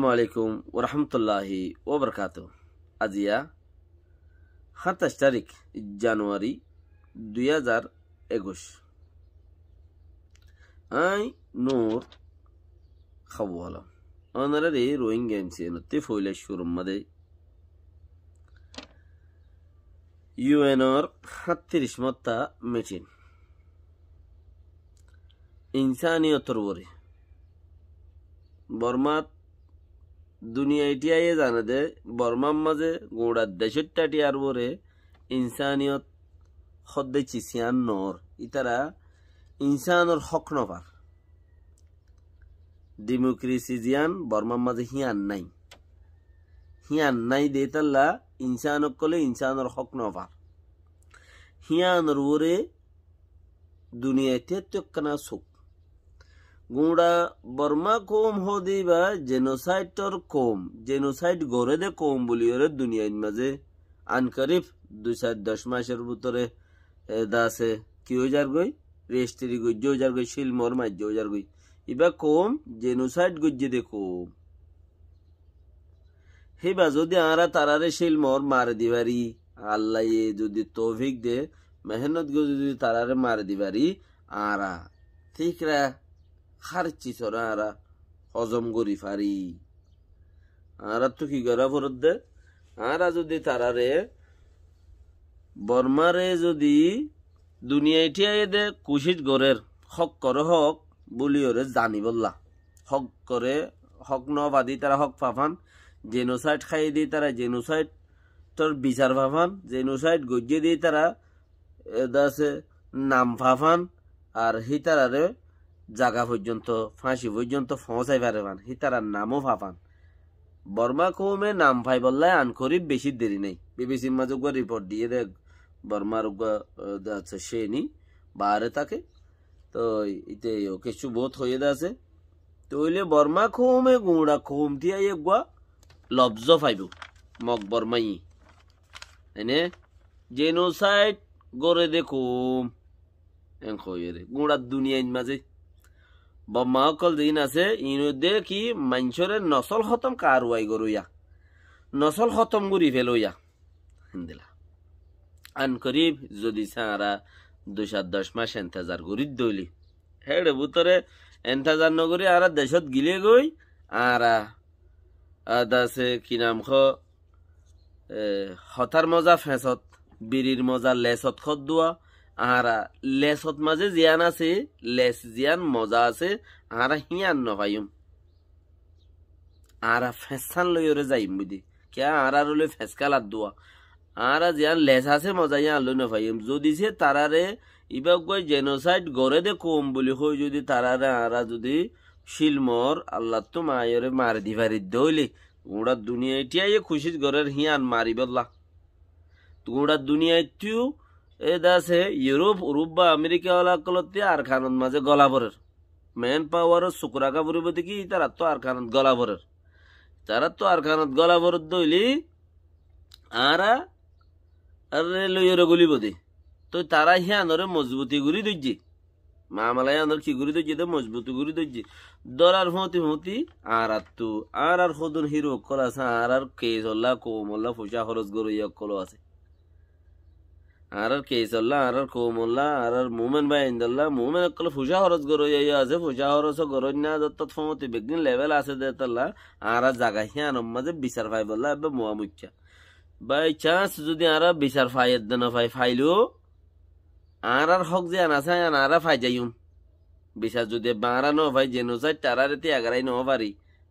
আসসালামু আলাইকুম ওরহামতুল্লাহি ওবরকাত আজিয়া সাতাশ তারিখ জানুয়ারি দুই হাজার একুশ আই নূর খাবো আলম অনারের এই রোহিঙ্গা এমসি নতি ফইলে শুরুম মাদে ইউএনর সাতত্রিশ মত্তা মেচিন ইনসানিয়তর বরে বর্মাত দুনিয়া এটিয়াই জানে দে বর্মার মাঝে গোড়ার দেশেরটা টিয়ার পরে ইনসানিয়ত সদ্যে চিসিয়ান নর ইতারা ইনসানর হক নপার ডেমোক্রেসি জিয়ান বর্মার মাঝে হিয়ান নাই হিয়ান নাই দে তাল্লা ইনসানক কলে ইনসানর হক নপার হিয়ানর ওরে দুনিয়া তিয়াত্তকানা সুখ গুড়া বর্মা কম হদি বা জেনোসাইটর কম জেনোসাইট গড়ে দে কম বলি ওরে দুনিয়ার মাঝে আনকারিফ দুই সাত দশ মাসের ভিতরে দাসে কি হয়ে যার গই রেস্ট্রি গজ্য হয়ে যার গই শিলমর মাজ্য হয়ে যার গই ইবা কম জেনোসাইট গজ্জে দে কম হেবা যদি আরা তারারে মর মারে দিবারি আল্লাহ যদি তৌফিক দে মেহনত যদি তারারে মারে দিবারি আরা ঠিক রা খাৰচি চৰা আৰা হজম কৰি ফাৰি আৰাতো কি কৰা ভৰত দে আৰা যদি তাৰাৰে বৰ্মাৰে যদি দুনিয়াই ঠিয়াই দে কুচিত গড়েৰ হক কৰ হক বুলি অৰে জানিবলা হক কৰে হক ন বাদি তাৰা হক ফাফান জেনোচাইড খাই দি তাৰা জেনোচাইডৰ বিচাৰ ফাফান জেনোচাইড গজ্জে দি তাৰা এদাছে নাম ফাফান আৰু সেই তাৰাৰে জাগা পর্যন্ত ফাঁসি পর্যন্ত পৌঁছাই পারবান হি তারা নামও ভাবান বর্মা কৌমে নাম ভাই বললে আন করি বেশি দেরি নেই বিবিসির মাঝে রিপোর্ট দিয়ে দেখ বর্মার আছে সে নি বাইরে থাকে তো ইতে কিছু বোধ হয়ে আছে তো হইলে বর্মা কৌমে গুঁড়া কৌম দিয়ে গুয়া লব্জ পাইব মগ বর্মাই এনে জেনোসাইড গড়ে দেখুম কই রে গুঁড়ার দুনিয়ার মাঝে ব্ৰহ্মাসকল দিন আছে ইনুদে কি মাংসৰে নচল খতম কাৰুৱাই গৰুয়া নচল খতম গুৰি ভেলুয়া সিন্দিলা আন কৰি যদি চাৰা দুই চাত দহ মাহ এণ্টাজাৰ গুৰিত দৌলি হেৰে বুটৰে এণ্টাজাৰ নগৰী আৰা দেশত গিলে গৈ আৰা আছে কি নাম খ হঠাৰ মজা ফেঁচত বিৰিৰ মজা লেচত খত আর লেসত মাঝে জিয়ান আছে লেস জিয়ান মজা আছে আর হিয়ান নপাইম আর ফেসান লই ওরে যাইম বুঝি কে আর আর লই ফেসকালার দোয়া আর জিয়ান লেস আছে মজা ইয়ান লই নপাইম যদি সে তারারে ইবা কই জেনোসাইড গড়ে দে কম বলি হই যদি তারারে আরা যদি শিলমর আল্লাহ তো মায়রে মার দিভারি দইলে গোড়া দুনিয়া এটিয়াই খুশি গড়ের হিয়ান মারিবল্লা গোড়া দুনিয়া তুই এ দাসে ইউরোপ ইউরোপ বা আমেরিকা ওলাকলতে আর খানত মাঝে গলাবরের মেন পাওয়ার শুক্রাকা পরিবর্তে কি তারা তো আর খানত গলাবরের তারা তো আর খানত গলাবরের দইলি আর আরে লইয়ের গুলি বদি তো তারা হিয়ানরে মজবুতি গুলি দইজি মামালাই আনার কি ঘুরি দইজি তো মজবুতি ঘুরি দইজি দরার হতি হতি আর আর তু আর আর হদন হিরো কল আছে আর আর কে হল্লা কোমল্লা ফুসা খরচ গরু ইয়ক আছে আরার কেসল্লা আরার কৌমল্লা আরার মুমেন বা ইন্দল্লা মুমেন অকল ফুজা হরস গরো ইয়া আছে ফুজা হরস গরো না যত ফমতি বেগিন লেভেল আছে দে তল্লা আরা জাগা হিয়া আনম মাঝে বিচার ফাই বললা এবে মোয়া মুখ্যা বাই চান্স যদি আরা বিচার পাই এদ না পাই ফাইলো আরার হক যে আনা চাই আনারা ফাই যাইম বিচার যদি বাঁড়া ন ভাই জেনো চাই তারা রেতে এগারাই ন পারি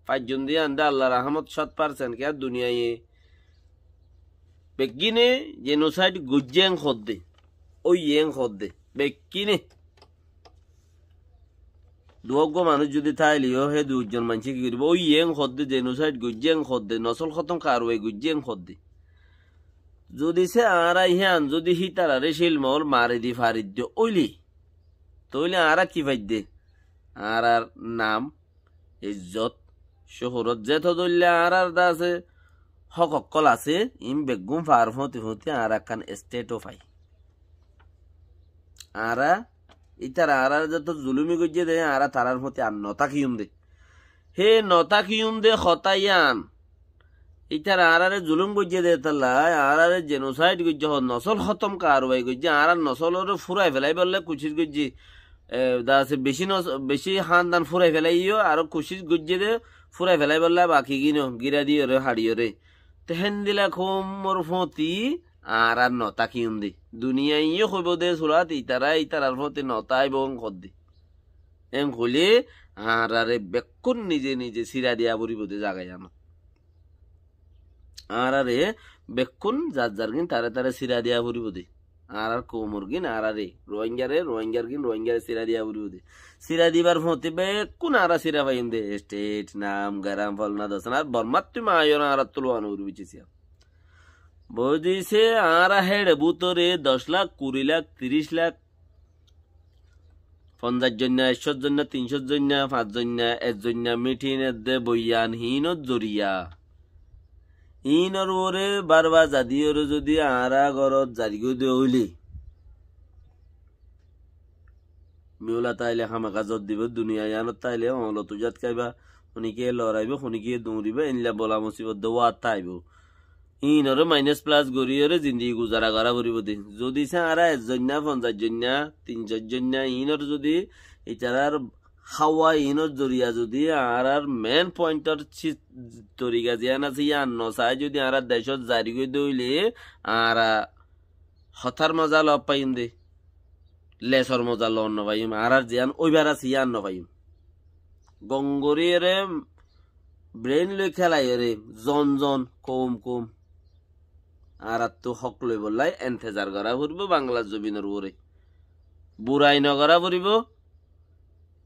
পাঁচজন দিয়ে আন্দা আল্লাহ রহমত সৎ পারছেন কে আর দুনিয়ায় Bekkine genocide gujjen hodde. এং hodde. Bekkine. দুয়োগ্য মানুষ যদি ঠাই লিও সেই দুজন মানুষে কি কৰিব ঐ য়েং সদ্দে জেনোচাইড গুজ্জেং সদ্দে নচল খতম কাৰৱে গুজ্জেং সদ্দে যদি সে আঁৰাই হিয়ান যদি সি শিল শিলমল মাৰি দি ফাৰি দিয় ঐলি তৈলে আঁৰা কি ফাইদ দে আঁৰাৰ নাম ইজ্জত চহৰত জেঠ ধৰিলে আঁৰাৰ দা আছে সকল আছে ইম বেগুম ফার হতে হতে আর একখান স্টেটও পাই আরা ইতার আরার যত জুলুমি গজিয়ে দেয় আরা তারার মতে আর নতা কিউম দে হে নতা কিউম দে খতাইয়ান ইতার আরারে জুলুম গজিয়ে দে তাল্লাই আরারে জেনোসাইড হ নসল খতম কারবাই গজ্য আরার নসলের ফুরাই ফেলাই বললে কুচির গজ্জি দাসে বেশি নস বেশি হানদান ফুরাই ফেলাইও আরো কুচির গজ্জি দে ফুরাই ফেলাই বললে বাকি গিনো গিরা দিয়ে রে হাড়িও রে তেহেন্দিলা খোম ফতি আর আর নতা কিউন্দি দুনিয়া ইয়ে হইব দে সুরাত ইতারা ইতারার ফতে বং এবং খদ্দি এম হইলে আর আরে বেক্ষণ নিজে নিজে সিরা দিয়া বরিব দে জাগাই জানো আর আরে বেক্ষণ যার যার কিন তারে তারে সিরা দিয়া বরিব দে আর আর কোমরগিন আর আরে রোহিঙ্গারে রোহিঙ্গার গিন রোহিঙ্গারে সিরা দিয়া উড়ি উদে সিরা দিবার ফতে বে কোন আর সিরা পাইন দে স্টেট নাম গারাম ফলনা দসন আর বর্মাত্তি মায়ন আর তুলওয়ান উড়ি বিচিসিয়া বদিছে আর হেড বুতরে দশ লাখ কুড়ি লাখ তিরিশ লাখ পঞ্চাশ জন্য একশোর জন্য তিনশোর জন্য পাঁচ জন্য এক জন্য মিঠিনের দে বইয়ান হীনত জরিয়া ইনৰবৰে বাৰ বা জাদি আৰু যদি আৰা ঘৰত জাৰিগৈ দেউলি মিউলা তাইলে খামাকা কাজত দিব দুনিয়া ইয়ানত তাইলে অলতো জাত খাইবা শুনিকিয়ে লৰাইব শুনিকিয়ে দৌৰিব এনিলা বলা মচিবদ ৱাত তাইব ইনৰে মাইনাছ প্লাছ গঢ়ি আৰু জিন্দগী গুজাৰা কৰা কৰিব দি যদি চা আৰা এজনীয়া পঞ্চাছজনীয়া তিনিজনীয়া ইনৰ যদি ইতাৰ হাওয়া ইনোর জরিয়া যদি আর আর মেন পয়েন্টর তরিকা জিয়ান আছে ইয়ান নসাই যদি আর দেশত জারি করে দিলে আর হথার মজা লব পাইম দে লেসর মজা লন পাইম আর আর জিয়ান ওইবার আছে ইয়ান পাইম গঙ্গরি রে ব্রেন লৈ খেলাই রে জন জন কম কম আর তো হক লৈ বললাই এনথেজার করা ফুরব বাংলা জমিনের উপরে বুড়াই নগরা ফুরব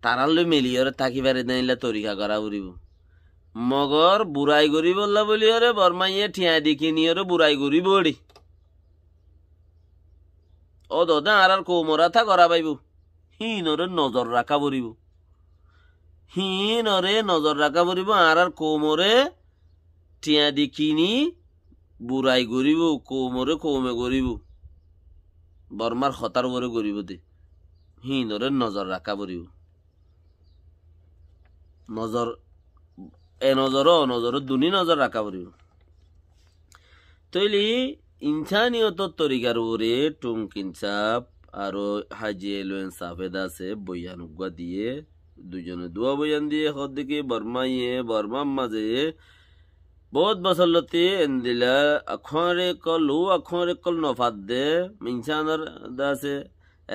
তাৰালৈ মেলি আৰু থাকি বাৰী দাঙিলে তৰিকা কৰা উৰিব মগৰ বুঢ়াই গুৰি বল্লা বুলি আৰু বৰমাইয়ে ঠিয়াই দি কিনি আৰু বুঢ়াই গুৰি বৰি অ দাদা আৰ আৰু কৌমৰা থা কৰা পাৰিব সিহঁতৰে নজৰ ৰাখা পৰিব সিহঁতৰে নজৰ ৰাখা পৰিব আৰ আৰ কৌমৰে ঠিয়া দি কিনি বুঢ়াই গুৰিব কৌমৰে কৌমে গুৰিব বৰমাৰ সতাৰ বৰে গুৰিব দে নৰে নজৰ ৰাখা পৰিব নজর এ নজর নজর দুনি নজর রাখা পড়ব তৈলি ইনসানিয়ত তরিকার উপরে টুম কিনচাপ আর হাজি এলোয়েন সাফেদ আছে বইয়ান উগুয়া দিয়ে দুজনে দুয়া বইয়ান দিয়ে হর দিকে বর্মাইয়ে বর্মার মাঝে বহুত লতি এন্দিলা আখরে কল ও আখরে কল নফাত দে মিনসানর দাসে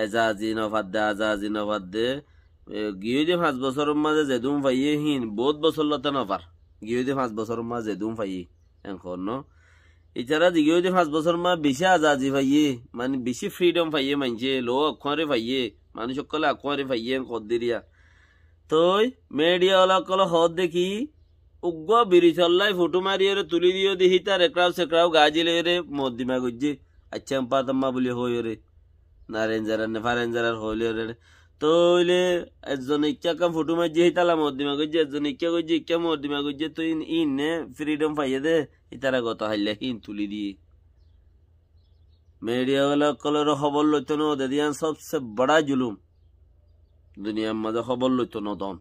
এজাজি নফাত দে আজাজি নফাত দে গিয়ে পাঁচ বছরের মাঝে জেদুম ফাইয়ে হিন বহুত বছর লতে নপার গিয়ে পাঁচ বছরের মাঝে যেদুম ফাইয়ে এখন ন এছাড়া দিকে পাঁচ বছর মা বেশি আজাজি ফাইয়ে মানে বেশি ফ্রিডম ফাইয়ে মানছে লো অক্ষরে ফাইয়ে মানুষ সকলে অক্ষরে পাইয়ে কদ্দিরিয়া তই মেডিয়া অলাকল হদ দেখি উগ্র বিড়ি চল্লাই মারি মারিয়ে তুলি দিও দেখি তার একরাও সেকরাও গাজিলে রে মদ্দিমা গুজ্জি আচ্ছা পাতাম্মা বলে হই রে নারেঞ্জারার নেফারেঞ্জারার হইলে রে তইলে একজন ইচ্ছা কা ফটো মারছে হিতালা মদ্দিমা করছে একজন ইচ্ছা করছে ইচ্ছা মদ্দিমা করছে তুই ইনে নে ফ্রিডম পাইয়ে দে ইতারা গত হাইলে হিন তুলি দিয়ে মিডিয়া ওলা কলর খবর লইতো ন দিয়ান সবচেয়ে বড়া জুলুম দুনিয়ার মাঝে খবর লইতো ন দন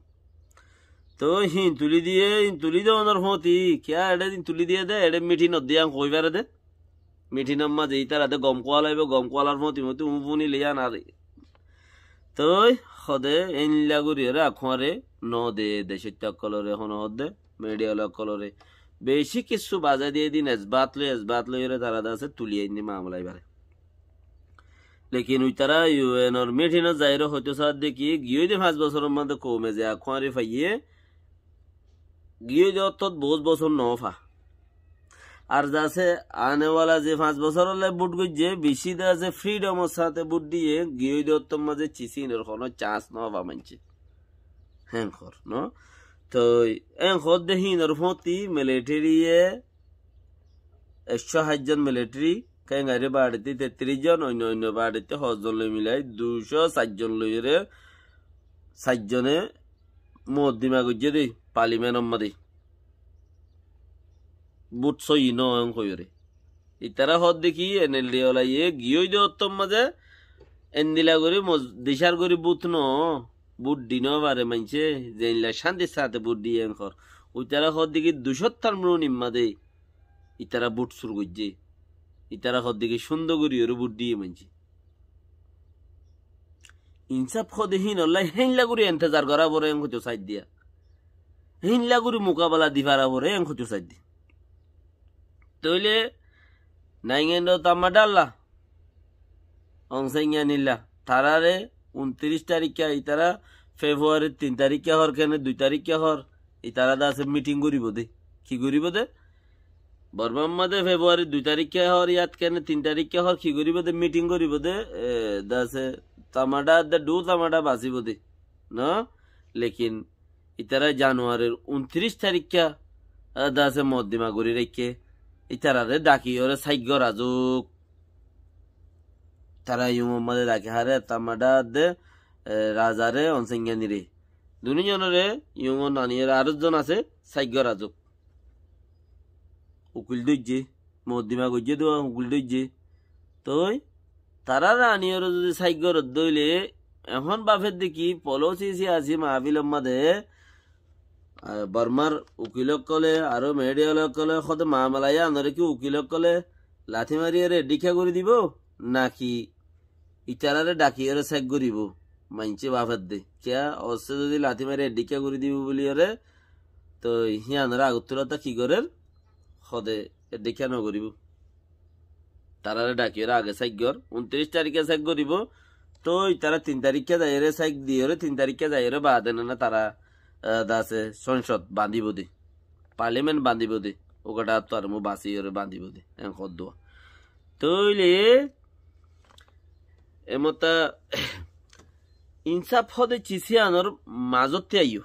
তো হিন তুলি দিয়ে ইন তুলি দে ওনার হতি কিয়া এডে দিন তুলি দিয়ে দে এডে মিঠি নদিয়ান কইবারে দে মিঠি নাম মাঝে তারা দে গম কোয়ালাইব গম কোয়ালার মতি মতি উমপুনি লিয়া না তই সদে এন লাগুৰিৰে আখৰে ন দে দেশত্য কলৰে শুন সদে মেডিয়াল কলৰে বেছি কিছু বাজাই দিয়ে দিন এজবাত লৈ এজবাত লৈ তাৰা আছে তুলি আনি মামলাই পাৰে লেকিন উইতাৰা ইউ এনৰ মিঠিনত যায় সত্য চাৰ গিয়ে পাঁচ বছৰৰ মানে কমে যে আখৰি ফাইয়ে গিয়ে দিয়ে বছৰ নফা আর যা আছে আনেওয়ালা যে পাঁচ বছর হলে বুট গুজছে বেশি যে আছে ফ্রিডমের সাথে বুট দিয়ে গিয়ে দত্তম মাঝে চিসিনের কোনো চান্স ন বা মানছে হ্যাঁ খর ন তো এন খর দেহিনের ফতি মিলিটারিয়ে একশো সাতজন মিলিটারি কেঙ্গারি বাড়িতে তেত্রিশ জন অন্য অন্য বাড়িতে সজন লই মিলাই দুশো চারজন লইরে মদ মদ্দিমা গুজিয়ে দেই পার্লিমেন্ট অম্মা দিই বুটসই নয়ং কইরে ইতারা হদ দেখি এনেল ওলাইয়ে গিয়ই দে অত্তম মাঝে এন্দিলা করি দিশার করি বুত ন বুট দিন বারে মাইছে জেনলা শান্তির সাথে বুট দিয়ে এনখর ওইতারা হদ দেখি দুশত্তার মূল নিম্মা দে ইতারা বুট সুর গজ্জে ইতারা হদ দেখি সুন্দর করি ওর বুট দিয়ে মাইছে ইনসাফ খদেহীন অল্লাই হেনলা করি এন্তেজার করা পরে এন খুঁজো সাইড দিয়া হিনলা করি মোকাবেলা দিবারা পরে এন খুঁজো সাইড দিয়া তইলে নাইঙ্গেন্ড তাম্মা ডাল্লা নিলা নিল্লা তারারে উনত্রিশ তারিখে ইতারা ফেব্রুয়ারির তিন তারিখে হর কেনে দুই তারিখে হর ইতারা দাসে মিটিং করিব দে কি করিব দে বর্মাম্মাদে ফেব্রুয়ারি দুই তারিখে হর ইয়াত কেনে তিন তারিখে হর কি করিব দে মিটিং করিব দে দাসে তামাডা দে ডু তামাডা বাঁচিব দে ন লেকিন ইতারা জানুয়ারির উনত্রিশ তারিখে দাসে মদ্দিমা করি রেখে ইতারারে ডাকি ওরে সাইগ্য রাজুক তারা ইউ মোহাম্মদে ডাকে হারে তামাডা দে রাজারে অনসংজ্ঞানী রে দুজনরে ইউঙ্গ নানিয়ের আরো জন আছে সাইগ্য রাজুক উকিল দৈর্যে মদ্দিমা গজ্জে দো উকিল দৈর্যে তই তারা রানিয়র যদি সাইগ্য রদ্দইলে এখন বাফের দেখি পলসি সি আসি মাহাবিল মাদে বর্মার উকিলসকলে আৰু মেডিয়ালসকলে সদ মামলায়া আনৰে কি উকিলক কলে লাঠি মাৰিৰে ডিখা কৰি দিব নাকি ডাকি ডাকিৰে চেক কৰিব মাইনছে বাফের দে কিয়া অবশ্য যদি লাথি মারি এডিকা করে দিব বলি আরে তো হিয়ানরা আগরতলাটা কি করে সদে এডিকা নগরিব তারারে ডাকি ওরা আগে সাইক গর উনত্রিশ তারিখে সাইক করিব তো তারা তিন তারিখে যাইরে সাইক দিয়ে তিন তারিখে যাইরে বাদ না তারা দাসে সংসদ বান্দিবদি পার্লিমেন্ট দি ওকটা তো আর মু বাসি ওরে বান্দিবদি এম খদ্দুয়া তৈলে এমতা ইনসাফ হদে চিসিয়ানোর মাজতে আইও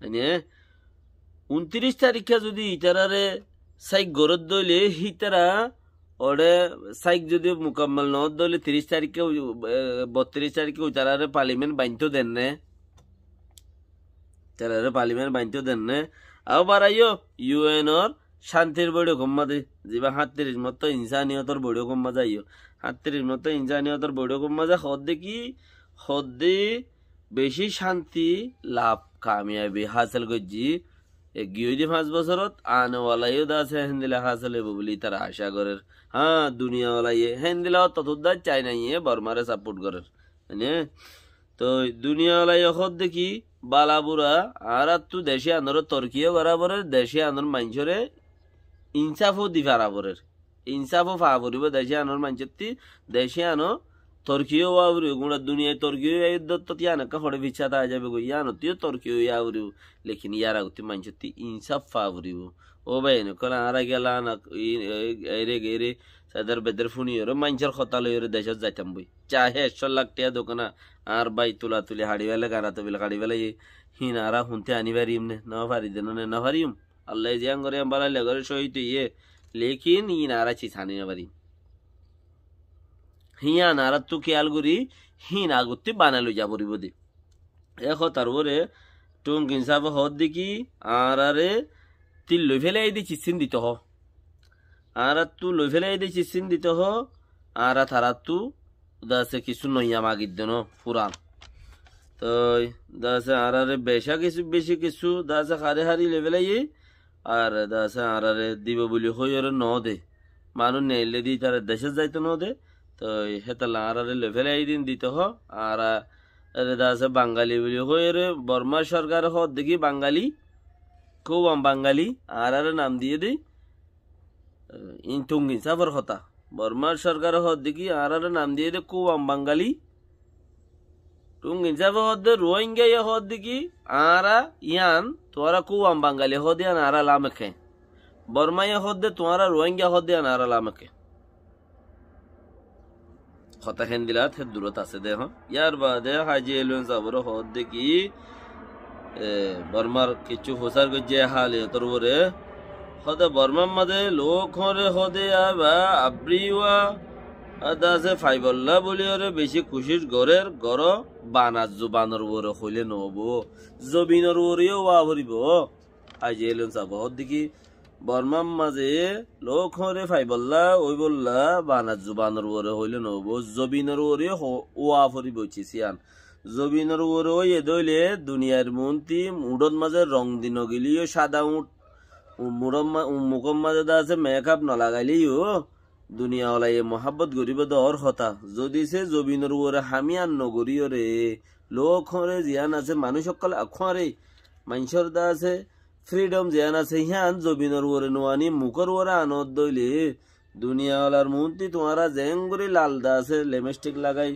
মানে উনত্রিশ তারিখে যদি ইতারারে সাইক গরত দইলে হিতারা ওরে সাইক যদি মোকাম্মল নত দইলে তিরিশ তারিখে বত্রিশ তারিখে উতারারে পার্লিমেন্ট বাইন্ধ দেন তেলারে পার্লিমেন্ট বানতেও দেন না আও ইউএন ইউএনর শান্তির বড় কম্মাতে যেবা হাত্তিরির মতো ইনসানিয়তর বড় কম্মা যাইও হাত্তিরির মত ইনসানিয়তর বড় কম্মা যা হদ্দে কি হদ্দে বেশি শান্তি লাভ কামিয়াবি হাসিল করছি গিয়ে পাঁচ বছর আনওয়ালাইও দাস হেন্দিলা হাসিল হইব বলি তারা আশা করে হ্যাঁ দুনিয়াওয়ালাইয়ে হেন্দিলা ততদার চাই নাই বর্মারে সাপোর্ট করের তো দুনিয়াওয়ালাই হদ দেখি বালাবুরা আর তু দেশে আন্দোলন তর্কিও করাবরের দেশে আন্দোলন মানুষরে ইনসাফও দি ফারাবরের ইনসাফও ফা দেশে আনোর মানুষের দেশে আনো তর্কীয় আউরি গুড়া দুনিয়ায় তর্কীয় এই দত্ততি আনকা হড়ে বিচ্ছা তা যাবে গো ইয়ানো তিও তর্কীয় আউরিও লেকিন ইয়ার আগতি মানুষের ইনসাফ ফা ও ভাই নকল আরা গেলা না এরে গেরে সাদার বেদের ফুনি ওর মাইনসার খতালে ওরে দেশত যাইতাম বই চা একশো লাখ টিয়া দোকানা আর বাই তুলা তুলি হাড়ি বেলা তো বেলা হাড়ি বেলা আর হুনতে আনি পারিম নে না ভারি দেন নে না ভারিম আল্লাহ জিয়াং করে বাড়াইলে ঘরে সহিত ইয়ে লেকিন আর চিস আনি না পারিম হিয়া নারা তু খেয়াল করি হিন আগতে বানালো যা পরিব দে এখ তারপরে টুং কিনসাব হত দেখি আর আরে তিল লই ফেলে দিচ্ছি চিন দিতে হ আরাত্তু লই ফেলাই দিছি সিন দিতে হ আরা থারাত্তু দাসে কিছু নইয়া মাগির দেন পুরান তো দাসে আরারে বেশা কিছু বেশি কিছু দাসে হারে হারি লেভেলাই আর দাসে আরারে দিব বলি হইরে ন দে মানুষ নেইলে দি তার দেশে যাইতে ন দে তো হেতালা আরারে লেভেলাই দিন দিতে হ আর দাসে বাঙালি বলি হইরে বর্মা সরকার হ দেখি বাঙালি খুব আম বাঙালি আর নাম দিয়ে দিই ইনটুঙ্গি সাফর হতা বর্মার সরকার হদ দেখি আর নাম দিয়ে দে কুয়াম বাঙালি টুঙ্গি সাফ হদ রোহিঙ্গা ইয়ে হদ দেখি আরা ইয়ান তোরা কুয়াম বাঙালি হদ ইয়ান আরা লামকে বর্মা ইয়ে হদ দে তোরা রোহিঙ্গা হদ ইয়ান আরা লামকে হতা হেন দিলাত হে দূরত আছে দে হ্যাঁ ইয়ার বাদে হাজি এলুন সাবর হদ দেখি বর্মার কিছু হোসার গজ্জে হালে তোর হদ বর্মার মাঝে লোক হরে হদে বা আব্রিওয়া আছে ফাইবল্লা বলি ওরে বেশি খুশির গরের গর বানার জুবানর ওরে হইলে নব জবিনর ওরেও ওয়া ভরিব আজ এলেন সাবহর দেখি বর্মার মাঝে লোক হরে ফাইবল্লা ওই বললা বানার জুবানর ওরে হইলে নব জবিনর ওরে ওয়া ভরিব চিসিয়ান জবিনর ওরে ওই এদইলে দুনিয়ার মন্ত্রী মুডত মাঝে রং দিন গেলিও সাদা উঠ মুখৰ মাজত আছে মেকআপ নলগালেও দুনিয়া ওলাই মহাবত গঢ়িব দৰ হতা যদি সে জবিনৰ ওৰে হামিয়ান নগৰীয় ৰে লোকৰে জীয়ান আছে মানুহসকল আখৰে মানুহৰ দা আছে ফ্ৰীডম জীয়ান আছে সিহঁত জবিনৰ ওৰে নোৱানি মুখৰ ওৰে আনত দৈলি দুনিয়াৱালাৰ মূৰ্তি তোমাৰা জেং গুৰি লাল দা আছে লেমেষ্টিক লগাই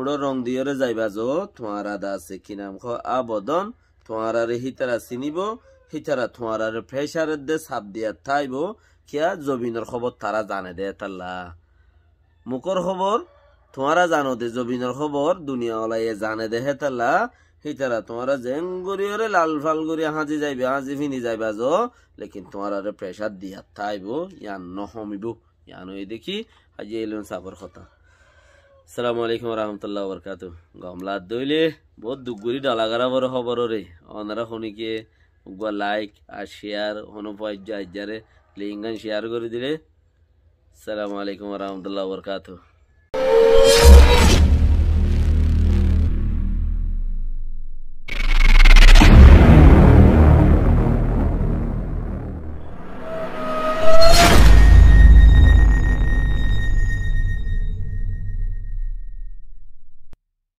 উড়ো রং দিয়ে যাইবা যো তোমার দাসে কি নাম খ আবদন তোমার রেহিতারা চিনিব সিতারা থোঁয়ার প্রেসারের দে সাপ দিয়া থাইব কিয়া জবিনের খবর তারা জানে দে তাল্লা মুখর খবর তোমারা জানো দে জবিনের খবর দুনিয়া ওলাইয়ে জানে দে হেতাল্লা হিতারা তোমারা জেন গরিয়রে লাল ফাল গরি হাজি যাইবে হাজি ফিনি যাইবা জো লেকিন তোমার প্রেসার দিয়া থাইব ইয়ান নহমিব ইয়ান ওই দেখি হাজি এলেন সাপর কথা সালামু আলাইকুম রহমতুল্লাহ বরকাত গমলা দইলে বহুত দুগুরি ডালাগারা বড় খবর রে অনারা শুনিকে লাইক আর শেয়ার হনুপাইজ আইজারে লিঙ্গন শেয়ার করে দিলে আসসালামু আলাইকুম রহমতুল্লাহ বরকাতু